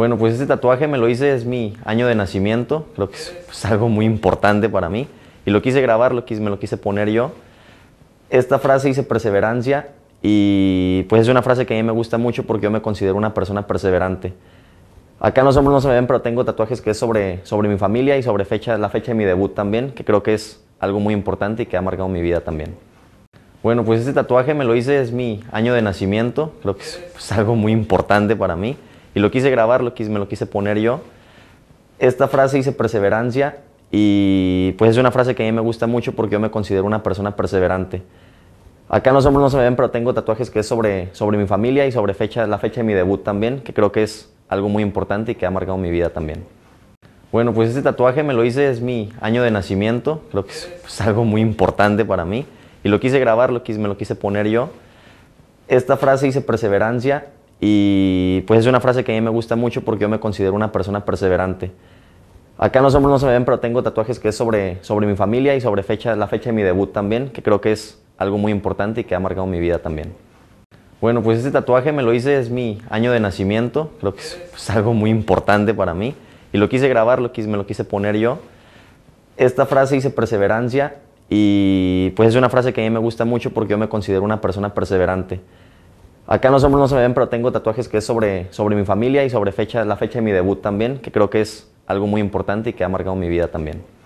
Bueno, pues este tatuaje me lo hice, es mi año de nacimiento, creo que es pues, algo muy importante para mí. Y lo quise grabar, lo quise, me lo quise poner yo. Esta frase dice perseverancia y pues es una frase que a mí me gusta mucho porque yo me considero una persona perseverante. Acá los no se ven, pero tengo tatuajes que es sobre, mi familia y sobre fecha, la fecha de mi debut también, que creo que es algo muy importante y que ha marcado mi vida también. Bueno, pues este tatuaje me lo hice, es mi año de nacimiento, creo que es pues, algo muy importante para mí. Y lo quise grabar, lo quise, me lo quise poner yo. Esta frase dice perseverancia y pues es una frase que a mí me gusta mucho porque yo me considero una persona perseverante. Acá los hombres no se ven, pero tengo tatuajes que es sobre, sobre mi familia y sobre fecha, la fecha de mi debut también, que creo que es algo muy importante y que ha marcado mi vida también. Bueno, pues este tatuaje me lo hice, es mi año de nacimiento, creo que es pues, algo muy importante para mí. Y lo quise grabar, lo quise, me lo quise poner yo. Esta frase dice perseverancia y pues es una frase que a mí me gusta mucho porque yo me considero una persona perseverante. Acá no somos no se me ven, pero tengo tatuajes que es sobre, sobre mi familia y sobre fecha, la fecha de mi debut también, que creo que es algo muy importante y que ha marcado mi vida también. Bueno, pues este tatuaje me lo hice, es mi año de nacimiento, creo que es pues, algo muy importante para mí. Y lo quise grabar, lo quise, me lo quise poner yo. Esta frase dice perseverancia y pues es una frase que a mí me gusta mucho porque yo me considero una persona perseverante. Acá los hombros no se me ven, pero tengo tatuajes que es sobre, mi familia y sobre la fecha de mi debut también, que creo que es algo muy importante y que ha marcado mi vida también.